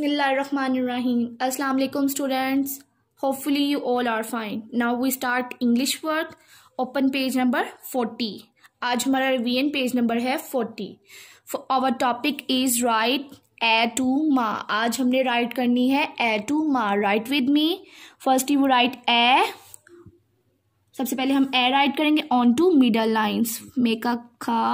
बिस्मिल्लाहिर्रहमानिर्रहीम अस्सलाम वालेकुम students hopefully you all are fine now we start English work open page number forty आज हमारा रिवीजन पेज नंबर है forty our topic is write A to ma आज हमने write करनी है A to ma write with me first you write A सबसे पहले हम ए राइट करेंगे on two middle lines make a खा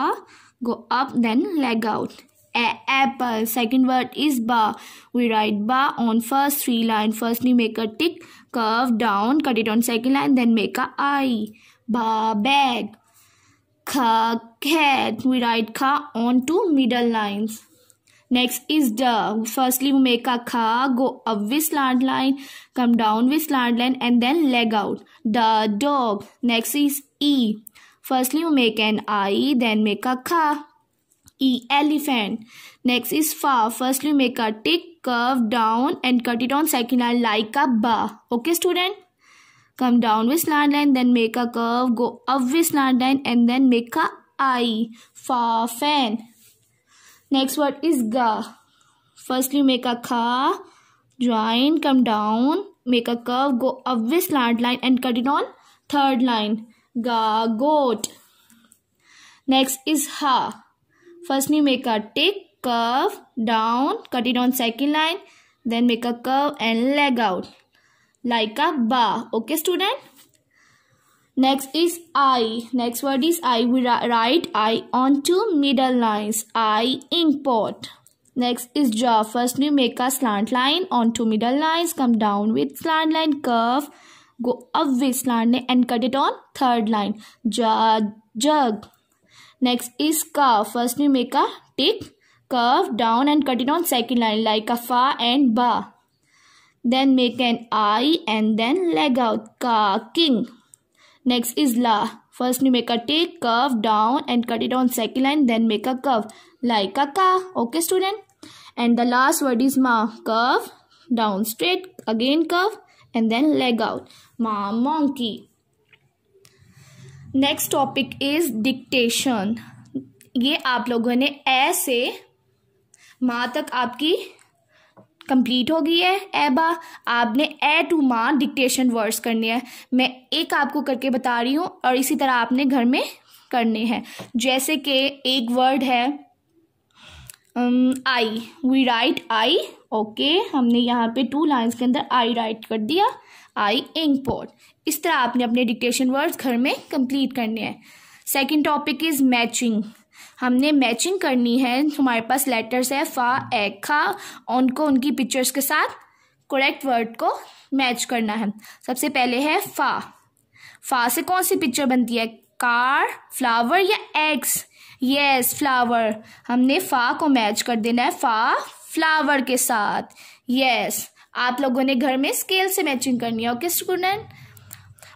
go up then leg out a apple. Second word is bar. We write bar on first three line. Firstly make a tick, curve down, cut it on second line, then make a I. Bar bag. Kha cat. We write car on two middle lines. Next is the. Firstly we make a car go up with slant line, come down with slant line and then leg out. The dog. Next is e. Firstly we make an I, then make a car E. Elephant. Next is fa. First make a tick, curve down and cut it on second line like a ba. Okay student? Come down with slant line then make a curve, go up with slant line and then make a I. Fa fan. Next word is ga. First you make a ka, join, come down, make a curve, go up with slant line and cut it on third line. Ga goat. Next is ha. First we make a tick, curve down, cut it on second line. Then make a curve and leg out. Like a bar. Okay student? Next is I. Next word is I. We write I on two middle lines. I import. Next is jaw. First you make a slant line on two middle lines. Come down with slant line curve. Go up with slant line and cut it on third line. jug, jug. Next is curve. First you make a tick, curve down and cut it on second line like a fa and ba. Then make an I and then leg out. Ka, king. Next is la. First you make a tick, curve down and cut it on second line. Then make a curve like a ka. Okay student. And the last word is ma. Curve down straight. Again curve and then leg out. Ma monkey. Next topic is dictation ये आप लोगों ने ए से माँ तक आपकी complete हो गई है ए बा आपने A to ma dictation words करने हैं मैं एक आपको करके बता रही हूँ और इसी तरह आपने घर में करने हैं जैसे कि एक वर्ड है I we write I okay हमने यहाँ पे टू लाइंस के अंदर आई राइट कर दिया आई इंक पॉट इस तरह आपने अपने डिक्टेशन वर्ड्स घर में कंप्लीट करने हैं सेकंड टॉपिक इज़ मैचिंग हमने मैचिंग करनी है हमारे पास लेटर्स है फा ए खा उनको उनकी पिक्चर्स के साथ करेक्ट वर्ड को मैच करना है सबसे पहले है फा फा से कौन सी पिक्चर बनती है कार फ्लावर या एग्स यस फ्लावर हमने फ़ा को मैच कर देना है फ़ा फ्लावर के साथ यस आप लोगों ने घर में स्केल से मैचिंग करनी है ओके स्टूडेंट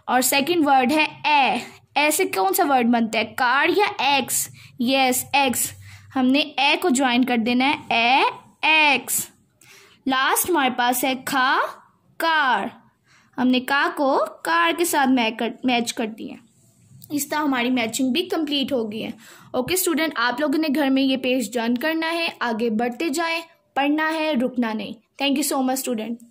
और सेकंड वर्ड है ए ऐसे कौन सा वर्ड बनता है कार या एक्स यस एक्स हमने ए को ज्वाइन कर देना है ए एक्स लास्ट हमारे पास है खा कार हमने का को कार के साथ मैच कर मैच कर इस तरह हमारी मैचिंग भी कंप्लीट हो गई है ओके स्टूडेंट आप लोगों ने घर में ये पेज डन करना है आगे बढ़ते जाएं पढ़ना है रुकना नहीं thank you so much student